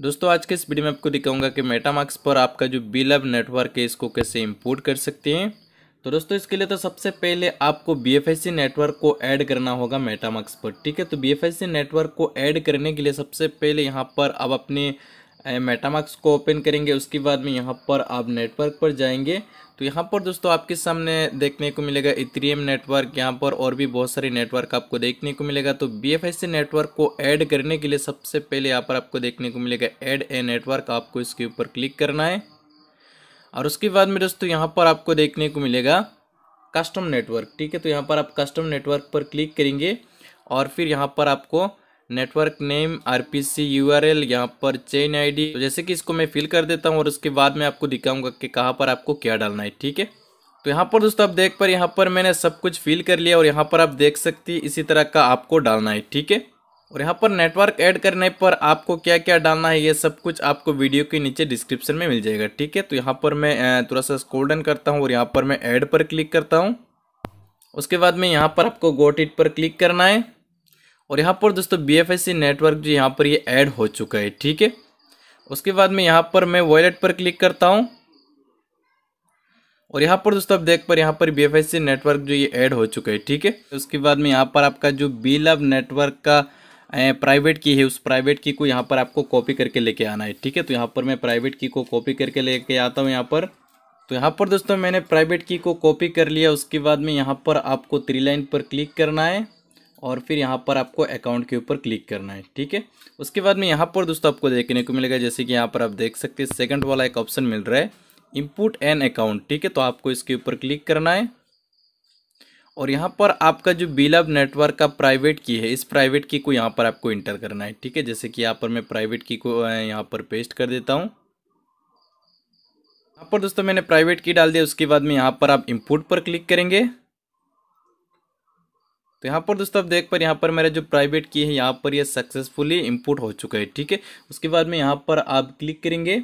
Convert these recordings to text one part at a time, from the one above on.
दोस्तों आज के इस वीडियो में आपको दिखाऊंगा कि मेटामार्क्स पर आपका जो बिल नेटवर्क है इसको कैसे इंपोर्ट कर सकते हैं तो दोस्तों इसके लिए तो सबसे पहले आपको बी नेटवर्क को ऐड करना होगा मेटामार्क्स पर ठीक है तो बी नेटवर्क को ऐड करने के लिए सबसे पहले यहाँ पर आप अपने मेटामार्क्स को ओपन करेंगे उसके बाद में यहाँ पर आप नेटवर्क पर जाएंगे तो यहाँ पर दोस्तों आपके सामने देखने को मिलेगा इथ्रियम नेटवर्क यहाँ पर और भी बहुत सारे नेटवर्क आपको देखने को मिलेगा तो बी एफ नेटवर्क को ऐड करने के लिए सबसे पहले यहाँ पर आपको देखने को मिलेगा ऐड ए नेटवर्क आपको इसके ऊपर क्लिक करना है और उसके बाद में दोस्तों यहाँ पर आपको देखने को मिलेगा कस्टम नेटवर्क ठीक है तो यहाँ पर आप कस्टम नेटवर्क पर क्लिक करेंगे और फिर यहाँ पर आपको नेटवर्क नेम आरपीसी यूआरएल यहाँ पर चेन आईडी तो जैसे कि इसको मैं फिल कर देता हूँ और उसके बाद में आपको दिखाऊंगा कि कहाँ पर आपको क्या डालना है ठीक है तो यहाँ पर दोस्तों आप देख पर यहाँ पर मैंने सब कुछ फिल कर लिया और यहाँ पर आप देख सकती इसी तरह का आपको डालना है ठीक है और यहाँ पर नेटवर्क ऐड करने पर आपको क्या क्या डालना है ये सब कुछ आपको वीडियो के नीचे डिस्क्रिप्शन में मिल जाएगा ठीक है तो यहाँ पर मैं थोड़ा सा स्कोल करता हूँ और यहाँ पर मैं ऐड पर क्लिक करता हूँ उसके बाद में यहाँ पर आपको गोट इट पर क्लिक करना है और यहाँ पर दोस्तों बी नेटवर्क जो यहाँ पर ये ऐड हो चुका है ठीक है उसके बाद में यहाँ पर मैं वॉलेट पर क्लिक करता हूँ और यहाँ पर दोस्तों आप देख पर यहाँ पर बी नेटवर्क जो ये ऐड हो चुका है ठीक है उसके बाद में यहाँ पर आपका जो बी लव नेटवर्क का प्राइवेट की है उस प्राइवेट की को यहाँ पर आपको कॉपी करके लेके आना है ठीक है तो यहाँ पर मैं प्राइवेट की को कॉपी करके लेके आता हूँ यहाँ पर तो यहाँ पर दोस्तों मैंने प्राइवेट की को कॉपी कर लिया उसके बाद में यहाँ पर आपको थ्री लाइन पर क्लिक करना है और फिर यहाँ पर आपको अकाउंट के ऊपर क्लिक करना है ठीक है उसके बाद में यहाँ पर दोस्तों आपको देखने को मिलेगा जैसे कि यहाँ पर आप देख सकते हैं सेकंड वाला एक ऑप्शन मिल रहा है इनपुट एन अकाउंट ठीक है तो आपको इसके ऊपर क्लिक करना है और यहाँ पर आपका जो बिलब नेटवर्क का प्राइवेट की है इस प्राइवेट की को यहाँ पर आपको इंटर करना है ठीक है जैसे कि यहाँ पर मैं प्राइवेट की को यहाँ पर पेस्ट कर देता हूँ यहाँ पर दोस्तों मैंने प्राइवेट की डाल दिया उसके बाद में यहाँ पर आप इम्पोर्ट पर क्लिक करेंगे तो यहाँ पर दोस्तों आप देख पर यहाँ पर मेरा जो प्राइवेट की है यहाँ पर ये यह सक्सेसफुली इम्पोर्ट हो चुका है ठीक है उसके बाद में यहाँ पर आप क्लिक करेंगे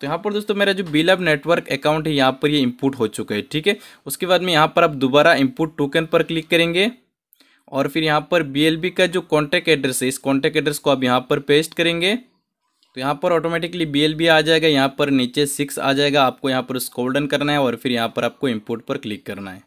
तो यहाँ पर दोस्तों मेरा जो बिलअप नेटवर्क अकाउंट है यहाँ पर ये यह हो चुका है ठीक है उसके बाद में यहाँ पर आप दोबारा इम्पोर्ट टोकन पर क्लिक करेंगे और फिर यहाँ पर बी का जो कॉन्टैक्ट एड्रेस है इस कॉन्टैक्ट एड्रेस को आप यहाँ पर पेस्ट करेंगे तो यहाँ पर ऑटोमेटिकली बी आ जाएगा यहाँ पर नीचे सिक्स आ जाएगा आपको यहाँ पर स्कोल्डन करना है और फिर यहाँ पर आपको इम्पोर्ट पर क्लिक करना है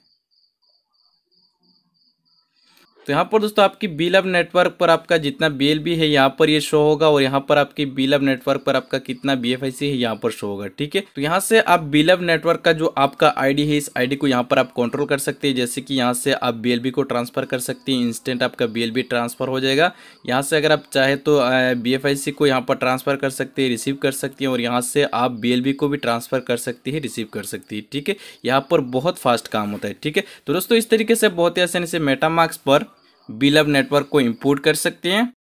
तो यहाँ पर दोस्तों आपकी बिलअप नेटवर्क पर आपका जितना बी है यहाँ पर ये शो होगा और यहाँ पर आपकी बिलअप नेटवर्क पर आपका कितना बी है यहाँ पर शो होगा ठीक है तो यहाँ से आप बिलअप नेटवर्क का जो आपका आईडी है इस आईडी को यहाँ पर आप कंट्रोल कर सकते हैं जैसे कि यहाँ से आप बी को ट्रांसफर कर सकते हैं इंस्टेंट आपका बी ट्रांसफर हो जाएगा यहाँ से अगर आप चाहे तो बी को यहाँ पर ट्रांसफर कर सकते हैं रिसीव कर सकते हैं और यहाँ से आप बी को भी ट्रांसफर कर सकती है रिसीव कर सकती है ठीक है यहाँ पर बहुत फास्ट काम होता है ठीक है तो दोस्तों इस तरीके से बहुत ही आसानी से मेटामार्क्स पर बिलव नेटवर्क को इंपोर्ट कर सकते हैं